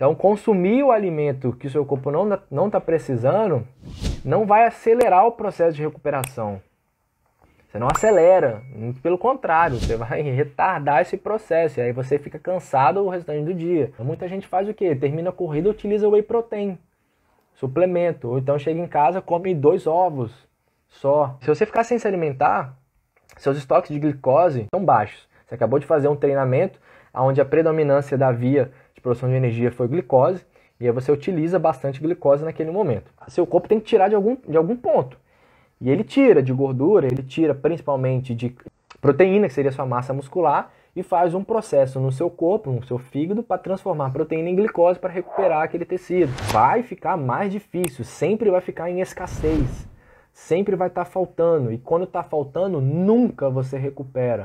Então, consumir o alimento que o seu corpo não está tá precisando não vai acelerar o processo de recuperação. Você não acelera, pelo contrário, você vai retardar esse processo. E aí você fica cansado o restante do dia. Então, muita gente faz o quê? Termina a corrida utiliza whey protein, suplemento. Ou então chega em casa, come dois ovos só. Se você ficar sem se alimentar, seus estoques de glicose são baixos. Você acabou de fazer um treinamento onde a predominância da via de produção de energia foi glicose, e aí você utiliza bastante glicose naquele momento. Seu corpo tem que tirar de algum, de algum ponto. E ele tira de gordura, ele tira principalmente de proteína, que seria sua massa muscular, e faz um processo no seu corpo, no seu fígado, para transformar a proteína em glicose para recuperar aquele tecido. Vai ficar mais difícil, sempre vai ficar em escassez, sempre vai estar tá faltando, e quando está faltando, nunca você recupera.